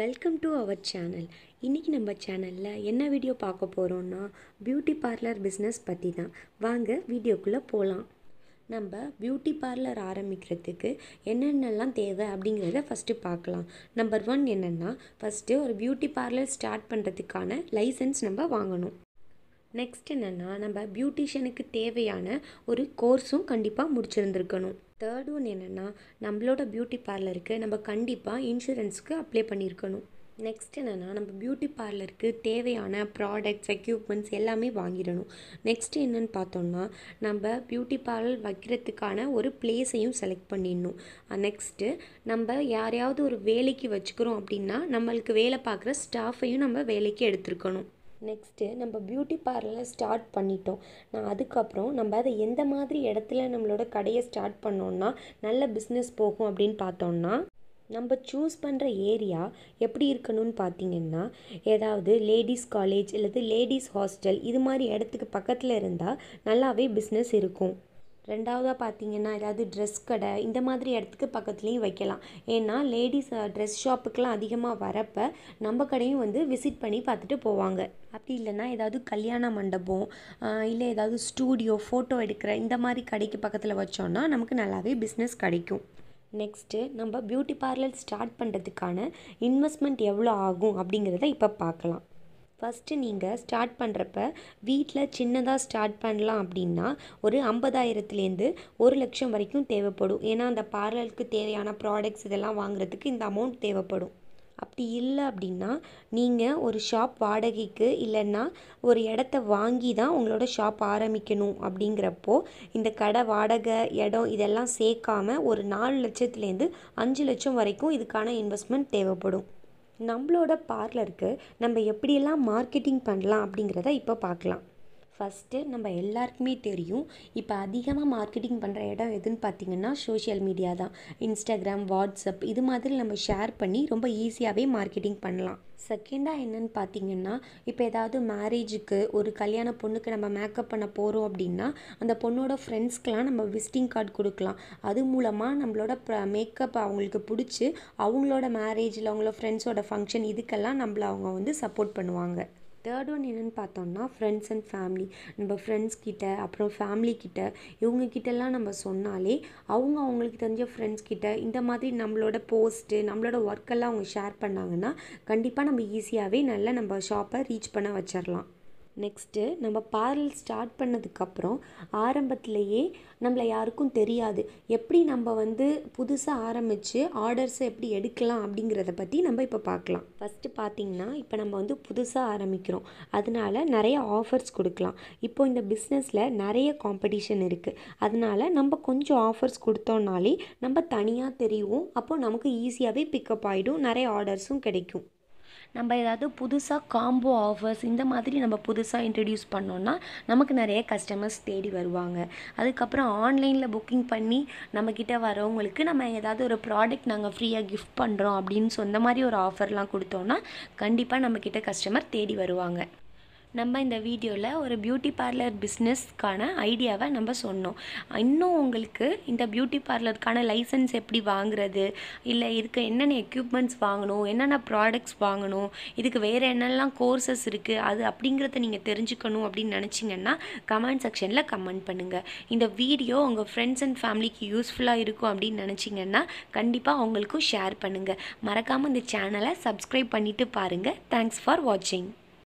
welcome to our channel இன்றைக்கி நம்ம சேனலில் என்ன வீடியோ பார்க்க போகிறோன்னா பியூட்டி பார்லர் பிஸ்னஸ் பற்றி தான் வாங்க வீடியோக்குள்ளே போகலாம் நம்ம பியூட்டி பார்லர் ஆரம்பிக்கிறதுக்கு என்னென்னலாம் தேவை அப்படிங்கிறத ஃபஸ்ட்டு பார்க்கலாம் நம்பர் ஒன் என்னென்னா ஃபஸ்ட்டு ஒரு பியூட்டி பார்லர் ஸ்டார்ட் பண்ணுறதுக்கான லைசன்ஸ் நம்ம வாங்கணும் நெக்ஸ்ட் என்னென்னா நம்ம பியூட்டிஷியனுக்கு தேவையான ஒரு கோர்ஸும் கண்டிப்பாக முடிச்சிருந்துருக்கணும் தேர்ட் ஒன் என்னென்னா நம்மளோட பியூட்டி பார்லருக்கு நம்ம கண்டிப்பாக இன்சூரன்ஸுக்கு அப்ளை பண்ணியிருக்கணும் நெக்ஸ்ட் என்னென்னா நம்ம பியூட்டி பார்லருக்கு தேவையான ப்ராடக்ட்ஸ் எக்யூப்மெண்ட்ஸ் எல்லாமே வாங்கிடணும் நெக்ஸ்ட் என்னென்னு பார்த்தோம்னா நம்ம பியூட்டி பார்லர் வைக்கிறதுக்கான ஒரு பிளேஸையும் செலக்ட் பண்ணிடணும் நெக்ஸ்ட்டு நம்ம யாரையாவது ஒரு வேலைக்கு வச்சுக்கிறோம் அப்படின்னா நம்மளுக்கு வேலை பார்க்குற ஸ்டாஃபையும் நம்ம வேலைக்கு எடுத்துருக்கணும் நெக்ஸ்ட்டு நம்ம பியூட்டி பார்லர் ஸ்டார்ட் பண்ணிட்டோம் நான் அதுக்கப்புறம் நம்ம அதை எந்த மாதிரி இடத்துல நம்மளோட கடையை ஸ்டார்ட் பண்ணோன்னா நல்ல பிஸ்னஸ் போகும் அப்படின்னு பார்த்தோம்னா நம்ம சூஸ் பண்ணுற ஏரியா எப்படி இருக்கணும்னு பார்த்தீங்கன்னா ஏதாவது லேடிஸ் காலேஜ் அல்லது லேடிஸ் ஹாஸ்டல் இது மாதிரி இடத்துக்கு பக்கத்தில் இருந்தால் நல்லாவே பிஸ்னஸ் இருக்கும் ரெண்டாவதாக பார்த்தீங்கன்னா ஏதாவது ட்ரெஸ் கடை இந்த மாதிரி இடத்துக்கு பக்கத்துலேயும் வைக்கலாம் ஏன்னா லேடிஸ் ட்ரெஸ் ஷாப்புக்கெலாம் அதிகமாக வரப்போ நம்ம கடையும் வந்து விசிட் பண்ணி பார்த்துட்டு போவாங்க அப்படி இல்லைன்னா ஏதாவது கல்யாண மண்டபம் இல்லை ஏதாவது ஸ்டூடியோ ஃபோட்டோ எடுக்கிற இந்த மாதிரி கடைக்கு பக்கத்தில் வச்சோன்னா நமக்கு நல்லாவே பிஸ்னஸ் கிடைக்கும் நெக்ஸ்ட்டு நம்ம பியூட்டி பார்லர் ஸ்டார்ட் பண்ணுறதுக்கான இன்வெஸ்ட்மெண்ட் எவ்வளோ ஆகும் அப்படிங்கிறத இப்போ பார்க்கலாம் ஃபஸ்ட்டு நீங்கள் ஸ்டார்ட் பண்ணுறப்ப வீட்டில் சின்னதாக ஸ்டார்ட் பண்ணலாம் அப்படின்னா ஒரு ஐம்பதாயிரத்துலேருந்து ஒரு லட்சம் வரைக்கும் தேவைப்படும் ஏன்னா அந்த பார்லருக்கு தேவையான ப்ராடக்ட்ஸ் இதெல்லாம் வாங்குறதுக்கு இந்த அமௌண்ட் தேவைப்படும் அப்படி இல்லை அப்படின்னா நீங்கள் ஒரு ஷாப் வாடகைக்கு இல்லைன்னா ஒரு இடத்த வாங்கி தான் உங்களோட ஷாப் ஆரம்பிக்கணும் அப்படிங்கிறப்போ இந்த கடை வாடகை இடம் இதெல்லாம் சேர்க்காம ஒரு நாலு லட்சத்துலேருந்து அஞ்சு லட்சம் வரைக்கும் இதுக்கான இன்வெஸ்ட்மெண்ட் தேவைப்படும் நம்மளோட பார்லருக்கு நம்ம எப்படியெல்லாம் மார்க்கெட்டிங் பண்ணலாம் அப்படிங்கிறத இப்போ பார்க்கலாம் ஃபஸ்ட்டு நம்ம எல்லாருக்குமே தெரியும் இப்போ அதிகமாக மார்க்கெட்டிங் பண்ணுற இடம் எதுன்னு பார்த்தீங்கன்னா சோஷியல் மீடியா தான் இன்ஸ்டாகிராம் வாட்ஸ்அப் இது மாதிரி நம்ம ஷேர் பண்ணி ரொம்ப ஈஸியாகவே மார்க்கெட்டிங் பண்ணலாம் செகண்டாக என்னென்னு பார்த்தீங்கன்னா இப்போ ஏதாவது மேரேஜுக்கு ஒரு கல்யாண பொண்ணுக்கு நம்ம மேக்கப் பண்ண போகிறோம் அப்படின்னா அந்த பொண்ணோட ஃப்ரெண்ட்ஸ்க்கெலாம் நம்ம விசிட்டிங் கார்டு கொடுக்கலாம் அது மூலமாக நம்மளோட மேக்கப் அவங்களுக்கு பிடிச்சி அவங்களோட மேரேஜில் அவங்களோட ஃப்ரெண்ட்ஸோட ஃபங்க்ஷன் இதுக்கெல்லாம் நம்மள அவங்க வந்து சப்போர்ட் பண்ணுவாங்க தேர்ட் ஒன் என்னென்னு பார்த்தோம்னா ஃப்ரெண்ட்ஸ் அண்ட் ஃபேமிலி நம்ம ஃப்ரெண்ட்ஸ் கிட்ட அப்புறம் ஃபேமிலி கிட்ட இவங்க கிட்டலாம் நம்ம சொன்னாலே அவங்க அவங்களுக்கு தெரிஞ்ச ஃப்ரெண்ட்ஸ் கிட்ட இந்த மாதிரி நம்மளோட போஸ்ட்டு நம்மளோட ஒர்க்கெல்லாம் அவங்க ஷேர் பண்ணாங்கன்னா கண்டிப்பாக நம்ம ஈஸியாகவே நல்லா நம்ம ஷாப்பை ரீச் பண்ண வச்சிடலாம் நெக்ஸ்ட்டு நம்ம பாடல் ஸ்டார்ட் பண்ணதுக்கப்புறம் ஆரம்பத்துலேயே நம்மளை யாருக்கும் தெரியாது எப்படி நம்ம வந்து புதுசாக ஆரம்பித்து ஆர்டர்ஸை எப்படி எடுக்கலாம் அப்படிங்கிறத பற்றி நம்ம இப்போ பார்க்கலாம் ஃபஸ்ட்டு பார்த்திங்கன்னா இப்போ நம்ம வந்து புதுசாக ஆரம்பிக்கிறோம் அதனால் நிறைய ஆஃபர்ஸ் கொடுக்கலாம் இப்போ இந்த பிஸ்னஸில் நிறைய காம்படிஷன் இருக்குது அதனால் நம்ம கொஞ்சம் ஆஃபர்ஸ் கொடுத்தோம்னாலே நம்ம தனியாக தெரியும் அப்போது நமக்கு ஈஸியாகவே பிக்கப் ஆகிடும் நிறைய ஆர்டர்ஸும் கிடைக்கும் நம்ம ஏதாவது புதுசாக காம்போ ஆஃபர்ஸ் இந்த மாதிரி நம்ம புதுசாக இன்ட்ரடியூஸ் பண்ணோன்னா நமக்கு நிறைய கஸ்டமர்ஸ் தேடி வருவாங்க அதுக்கப்புறம் ஆன்லைனில் புக்கிங் பண்ணி நம்மக்கிட்ட வரவங்களுக்கு நம்ம ஏதாவது ஒரு ப்ராடக்ட் நாங்கள் ஃப்ரீயாக கிஃப்ட் பண்ணுறோம் அப்படின்னு சொன்ன மாதிரி ஒரு ஆஃபர்லாம் கொடுத்தோன்னா கண்டிப்பாக நம்மக்கிட்ட கஸ்டமர் தேடி வருவாங்க நம்ம இந்த வீடியோவில் ஒரு பியூட்டி பார்லர் பிஸ்னஸ்க்கான ஐடியாவை நம்ம சொன்னோம் இன்னும் உங்களுக்கு இந்த பியூட்டி பார்லருக்கான லைசன்ஸ் எப்படி வாங்குறது இல்லை இதுக்கு என்னென்ன எக்யூப்மெண்ட்ஸ் வாங்கணும் என்னென்ன ப்ராடக்ட்ஸ் வாங்கணும் இதுக்கு வேறு என்னெல்லாம் கோர்சஸ் இருக்குது அது அப்படிங்கிறத நீங்கள் தெரிஞ்சுக்கணும் அப்படின்னு நினச்சிங்கன்னா கமெண்ட் செக்ஷனில் கமெண்ட் பண்ணுங்கள் இந்த வீடியோ உங்கள் ஃப்ரெண்ட்ஸ் அண்ட் ஃபேமிலிக்கு யூஸ்ஃபுல்லாக இருக்கும் அப்படின்னு நினச்சிங்கன்னா கண்டிப்பாக அவங்களுக்கும் ஷேர் பண்ணுங்கள் மறக்காமல் இந்த சேனலை சப்ஸ்கிரைப் பண்ணிவிட்டு பாருங்கள் தேங்க்ஸ் ஃபார் வாட்சிங்